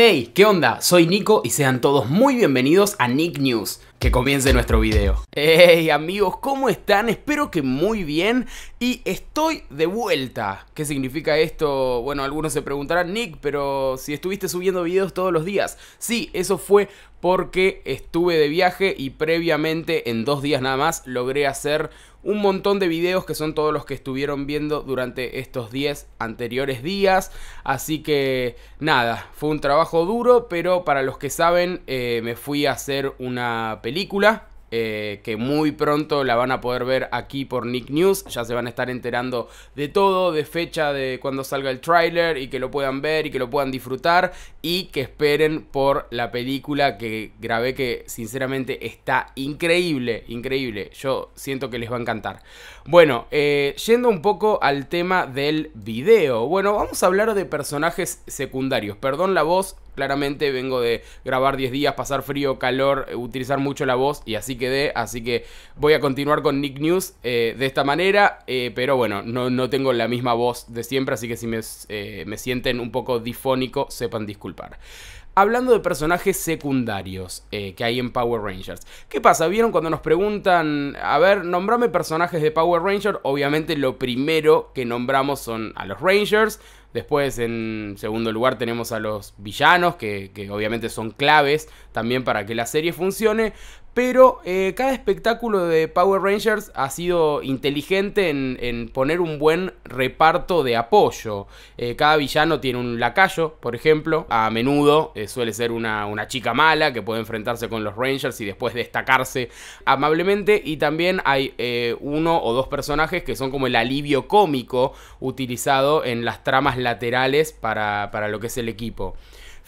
Hey, ¿qué onda? Soy Nico y sean todos muy bienvenidos a Nick News que comience nuestro video. ¡Hey amigos! ¿Cómo están? Espero que muy bien y estoy de vuelta. ¿Qué significa esto? Bueno, algunos se preguntarán, Nick, pero si estuviste subiendo videos todos los días. Sí, eso fue porque estuve de viaje y previamente en dos días nada más logré hacer un montón de videos que son todos los que estuvieron viendo durante estos 10 anteriores días. Así que nada, fue un trabajo duro, pero para los que saben eh, me fui a hacer una película. Eh, que muy pronto la van a poder ver aquí por Nick News. Ya se van a estar enterando de todo, de fecha, de cuando salga el tráiler y que lo puedan ver y que lo puedan disfrutar y que esperen por la película que grabé que sinceramente está increíble, increíble. Yo siento que les va a encantar. Bueno, eh, yendo un poco al tema del video. Bueno, vamos a hablar de personajes secundarios. Perdón la voz, Claramente vengo de grabar 10 días, pasar frío, calor, eh, utilizar mucho la voz y así quedé. Así que voy a continuar con Nick News eh, de esta manera. Eh, pero bueno, no, tengo la misma voz de siempre, así que si me, sienten un poco difónico, sepan disculpar. Hablando de personajes secundarios que hay en Power Rangers. ¿Qué pasa? ¿Vieron cuando nos preguntan, a ver, nombrame personajes de Power Rangers? Obviamente lo primero que nombramos son a los Rangers, Después, en segundo lugar, tenemos a los villanos, que, obviamente son claves también para que la serie funcione. Pero eh, cada espectáculo de Power Rangers ha sido inteligente en, poner un buen reparto de apoyo. Eh, cada villano tiene un lacayo, por ejemplo. A menudo eh, suele ser una, chica mala que puede enfrentarse con los Rangers y después destacarse amablemente. Y también hay uno o dos personajes que son como el alivio cómico utilizado en las tramas laterales para lo que es el equipo.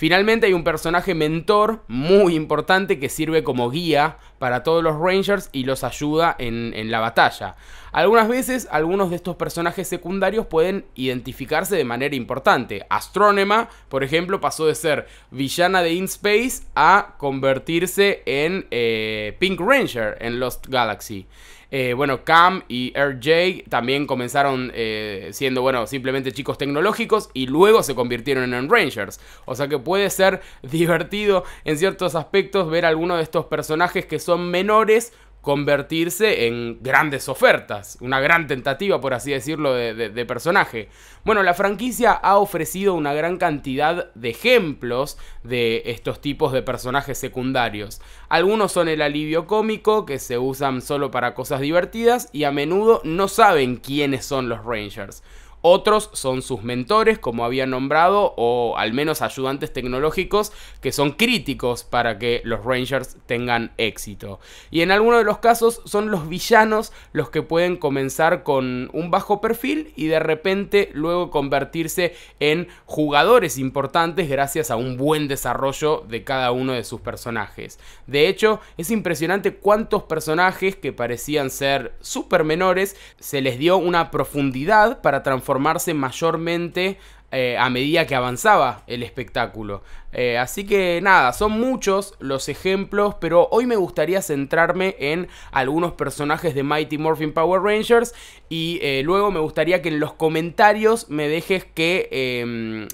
Finalmente hay un personaje mentor muy importante que sirve como guía para todos los Rangers y los ayuda en, la batalla. Algunas veces algunos de estos personajes secundarios pueden identificarse de manera importante. Astrónema, por ejemplo, pasó de ser villana de In Space a convertirse en eh, Pink Ranger en Lost Galaxy. Eh, bueno, Cam y RJ también comenzaron eh, siendo, bueno, simplemente chicos tecnológicos y luego se convirtieron en Rangers. O sea que puede ser divertido en ciertos aspectos ver algunos de estos personajes que son menores convertirse en grandes ofertas, una gran tentativa, por así decirlo, de, personaje. Bueno, la franquicia ha ofrecido una gran cantidad de ejemplos de estos tipos de personajes secundarios. Algunos son el alivio cómico, que se usan solo para cosas divertidas y a menudo no saben quiénes son los Rangers. Otros son sus mentores, como había nombrado, o al menos ayudantes tecnológicos que son críticos para que los Rangers tengan éxito. Y en algunos de los casos son los villanos los que pueden comenzar con un bajo perfil y de repente luego convertirse en jugadores importantes gracias a un buen desarrollo de cada uno de sus personajes. De hecho, es impresionante cuántos personajes que parecían ser súper menores se les dio una profundidad para transformar formarse mayormente eh, a medida que avanzaba el espectáculo. Eh, así que nada, son muchos los ejemplos, pero hoy me gustaría centrarme en algunos personajes de Mighty Morphin Power Rangers y eh, luego me gustaría que en los comentarios me dejes que, em,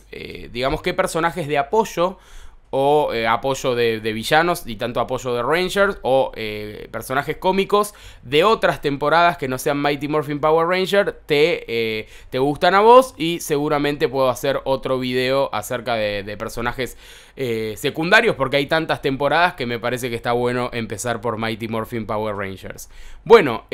digamos, qué personajes de apoyo o eh, apoyo de, villanos y tanto apoyo de Rangers o eh, personajes cómicos de otras temporadas que no sean Mighty Morphin Power Ranger te, eh, te gustan a vos y seguramente puedo hacer otro video acerca de, de personajes secundarios porque hay tantas temporadas que me parece que está bueno empezar por Mighty Morphin Power Rangers. Bueno,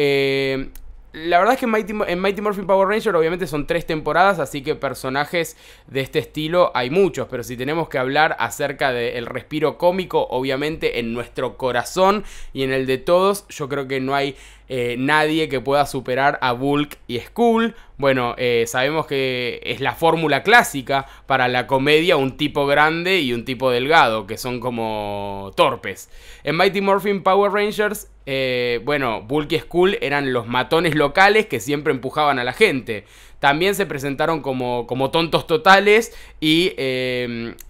la verdad es que en Mighty, Morphin Power Ranger obviamente son tres temporadas, así que personajes de este estilo hay muchos, pero si tenemos que hablar acerca del respiro cómico, obviamente en nuestro corazón y en el de todos, yo creo que no hay eh, nadie que pueda superar a Bulk y Skull. Bueno, eh, sabemos que es la fórmula clásica para la comedia un tipo grande y un tipo delgado, que son como torpes. En Mighty Morphin Power Rangers, eh, bueno, Bulk y Skull eran los matones locales que siempre empujaban a la gente. También se presentaron como, como tontos totales y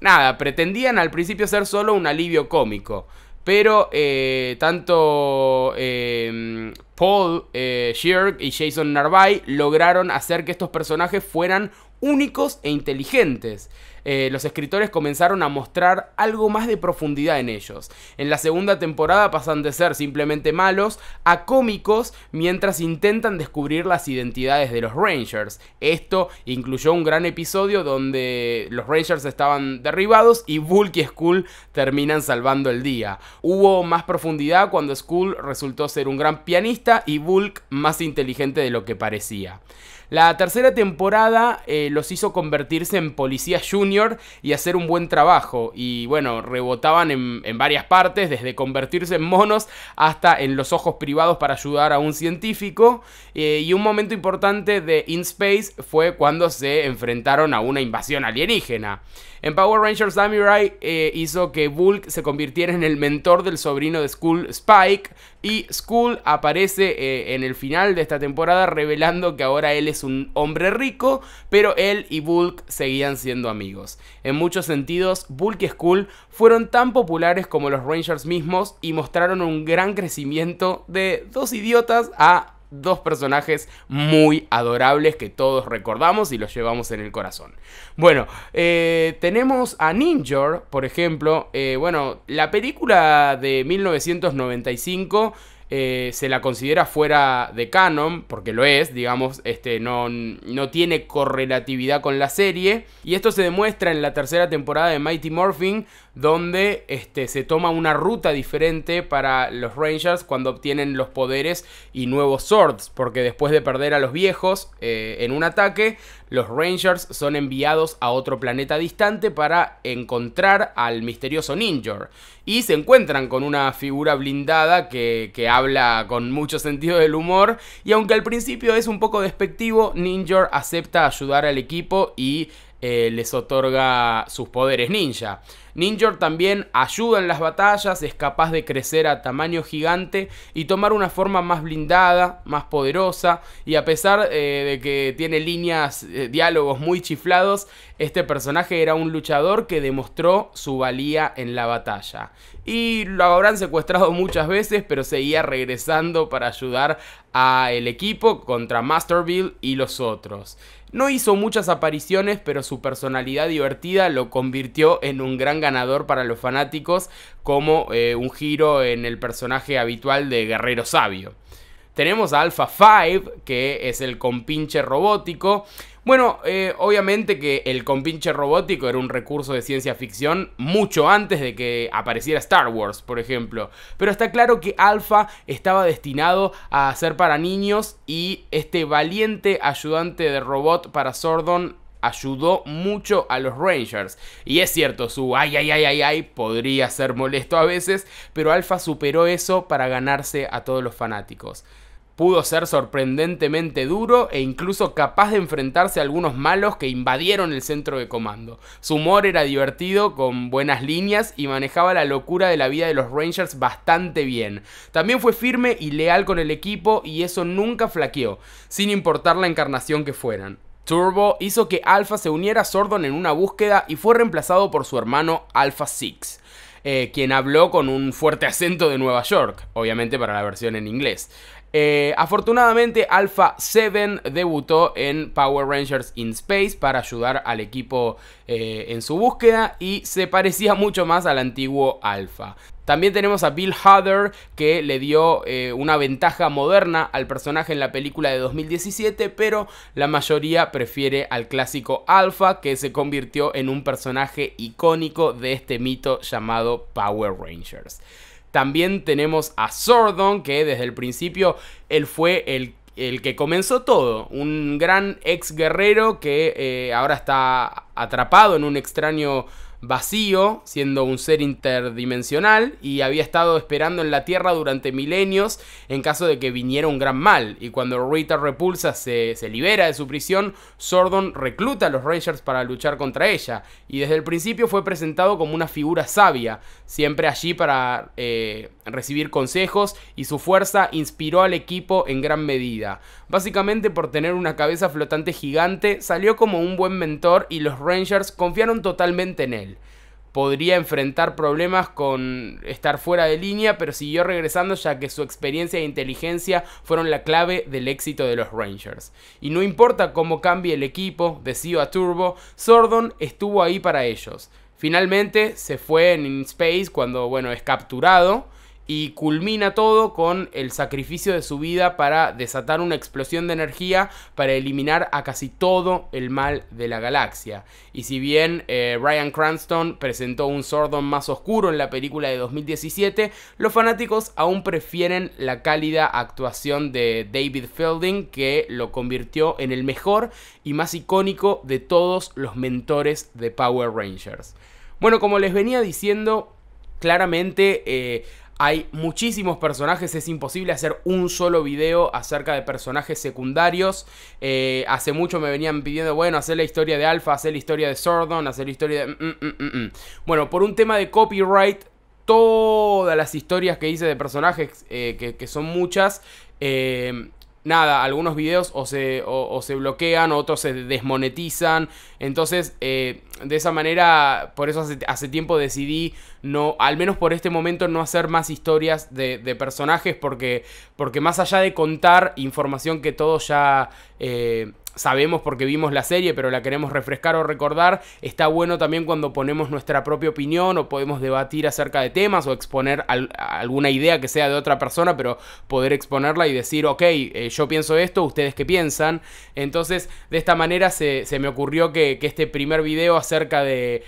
nada, pretendían al principio ser solo un alivio cómico. Pero eh, tanto em, Paul eh, y Jason Narvai lograron hacer que estos personajes fueran únicos e inteligentes. Eh, los escritores comenzaron a mostrar algo más de profundidad en ellos. En la segunda temporada pasan de ser simplemente malos a cómicos mientras intentan descubrir las identidades de los Rangers. Esto incluyó un gran episodio donde los Rangers estaban derribados y Bulk y Skull terminan salvando el día. Hubo más profundidad cuando Skull resultó ser un gran pianista y Bulk más inteligente de lo que parecía. La tercera temporada eh, los hizo convertirse en policías junior y hacer un buen trabajo. Y bueno, rebotaban en, varias partes, desde convertirse en monos hasta en los ojos privados para ayudar a un científico. Eh, y un momento importante de In Space fue cuando se enfrentaron a una invasión alienígena. En Power Rangers Samurai eh, hizo que Bulk se convirtiera en el mentor del sobrino de Skull Spike, y Skull aparece eh, en el final de esta temporada revelando que ahora él es un hombre rico, pero él y Bulk seguían siendo amigos. En muchos sentidos, Bulk y Skull fueron tan populares como los Rangers mismos y mostraron un gran crecimiento de dos idiotas a dos personajes muy adorables que todos recordamos y los llevamos en el corazón. Bueno, eh, tenemos a Ninjor, por ejemplo. Eh, bueno, la película de 1995... Eh, se la considera fuera de canon, porque lo es, digamos, este, no, no tiene correlatividad con la serie. Y esto se demuestra en la tercera temporada de Mighty Morphin, donde este, se toma una ruta diferente para los Rangers cuando obtienen los poderes y nuevos swords, porque después de perder a los viejos eh, en un ataque, los Rangers son enviados a otro planeta distante para encontrar al misterioso Ninja. Y se encuentran con una figura blindada que, que habla con mucho sentido del humor. Y aunque al principio es un poco despectivo, Ninja acepta ayudar al equipo y eh, les otorga sus poderes ninja. Ninjor también ayuda en las batallas, es capaz de crecer a tamaño gigante y tomar una forma más blindada, más poderosa. Y a pesar eh, de que tiene líneas, eh, diálogos muy chiflados, este personaje era un luchador que demostró su valía en la batalla. Y lo habrán secuestrado muchas veces, pero seguía regresando para ayudar al equipo contra Masterville y los otros. No hizo muchas apariciones, pero su personalidad divertida lo convirtió en un gran ganador para los fanáticos como eh, un giro en el personaje habitual de Guerrero Sabio. Tenemos a Alpha 5, que es el compinche robótico. Bueno, eh, obviamente que el compinche robótico era un recurso de ciencia ficción mucho antes de que apareciera Star Wars, por ejemplo. Pero está claro que Alpha estaba destinado a ser para niños y este valiente ayudante de robot para Sordon ayudó mucho a los Rangers. Y es cierto, su ay, ay, ay, ay, ay podría ser molesto a veces, pero Alfa superó eso para ganarse a todos los fanáticos. Pudo ser sorprendentemente duro e incluso capaz de enfrentarse a algunos malos que invadieron el centro de comando. Su humor era divertido, con buenas líneas y manejaba la locura de la vida de los Rangers bastante bien. También fue firme y leal con el equipo y eso nunca flaqueó, sin importar la encarnación que fueran. Turbo hizo que Alpha se uniera a Sordon en una búsqueda y fue reemplazado por su hermano Alpha Six, eh, quien habló con un fuerte acento de Nueva York, obviamente para la versión en inglés. Eh, afortunadamente, Alpha 7 debutó en Power Rangers in Space para ayudar al equipo eh, en su búsqueda y se parecía mucho más al antiguo Alpha. También tenemos a Bill Hader que le dio eh, una ventaja moderna al personaje en la película de 2017, pero la mayoría prefiere al clásico Alpha que se convirtió en un personaje icónico de este mito llamado Power Rangers. También tenemos a Sordon, que desde el principio él fue el el que comenzó todo, un gran ex guerrero que eh, ahora está atrapado en un extraño vacío, siendo un ser interdimensional, y había estado esperando en la Tierra durante milenios en caso de que viniera un gran mal. Y cuando Rita Repulsa se, libera de su prisión, Sordon recluta a los Rangers para luchar contra ella, y desde el principio fue presentado como una figura sabia, siempre allí para eh, recibir consejos, y su fuerza inspiró al equipo en gran medida. Básicamente por tener una cabeza flotante gigante, salió como un buen mentor y los Rangers confiaron totalmente en él. Podría enfrentar problemas con estar fuera de línea, pero siguió regresando ya que su experiencia e inteligencia fueron la clave del éxito de los Rangers. Y no importa cómo cambie el equipo, de a Turbo, Sordon estuvo ahí para ellos. Finalmente se fue en In Space cuando bueno, es capturado y culmina todo con el sacrificio de su vida para desatar una explosión de energía para eliminar a casi todo el mal de la galaxia. Y si bien eh, Ryan Cranston presentó un Sordon más oscuro en la película de 2017, los fanáticos aún prefieren la cálida actuación de David Fielding que lo convirtió en el mejor y más icónico de todos los mentores de Power Rangers. Bueno, como les venía diciendo, claramente eh, hay muchísimos personajes, es imposible hacer un solo video acerca de personajes secundarios. Eh, hace mucho me venían pidiendo, bueno, hacer la historia de Alpha, hacer la historia de Sordon, hacer la historia de... Mm, mm, mm, bueno, por un tema de copyright, todas las historias que hice de personajes, eh, que, son muchas, eh, nada, algunos videos o se, o, se bloquean, otros se desmonetizan. Entonces, eh, de esa manera, por eso hace, tiempo decidí no, al menos por este momento, no hacer más historias de, personajes, porque, porque más allá de contar información que todos ya... Eh, sabemos porque vimos la serie, pero la queremos refrescar o recordar, está bueno también cuando ponemos nuestra propia opinión o podemos debatir acerca de temas o exponer alguna idea que sea de otra persona, pero poder exponerla y decir, ok, eh, yo pienso esto, ustedes qué piensan. Entonces, de esta manera se, me ocurrió que, este primer video acerca de,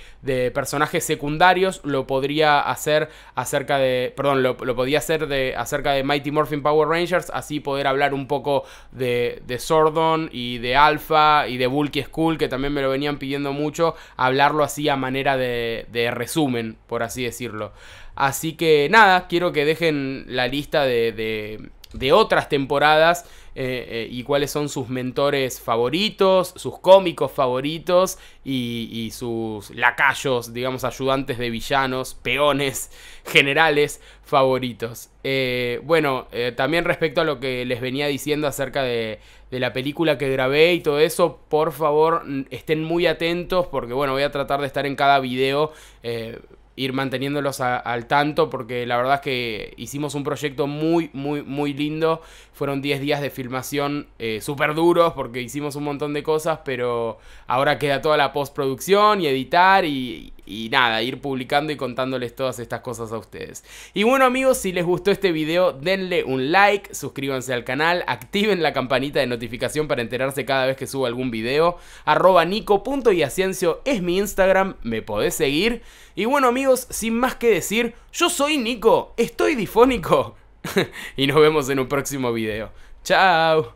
personajes secundarios lo podría hacer acerca de, perdón, lo, podía hacer de, acerca de Mighty Morphin Power Rangers, así poder hablar un poco de Sordon y de Alpha y de Bulky School, que también me lo venían pidiendo mucho, hablarlo así a manera de, resumen, por así decirlo. Así que nada, quiero que dejen la lista de, de otras temporadas eh, eh, y cuáles son sus mentores favoritos, sus cómicos favoritos y, sus lacayos, digamos, ayudantes de villanos, peones, generales favoritos. Eh, bueno, también respecto a lo que les venía diciendo acerca de, de, la película que grabé y todo eso, por favor estén muy atentos porque bueno, voy a tratar de estar en cada video ir manteniéndolos al tanto porque la verdad es que hicimos un proyecto muy, muy, muy lindo. Fueron 10 días de filmación eh, súper duros porque hicimos un montón de cosas, pero ahora queda toda la postproducción y editar y, nada, ir publicando y contándoles todas estas cosas a ustedes. Y bueno amigos, si les gustó este video, denle un like, suscríbanse al canal, activen la campanita de notificación para enterarse cada vez que suba algún video. Arroba nico.yaciencio es mi Instagram, me podés seguir. Y bueno amigos, sin más que decir, yo soy Nico, estoy difónico. y nos vemos en un próximo video. Chao.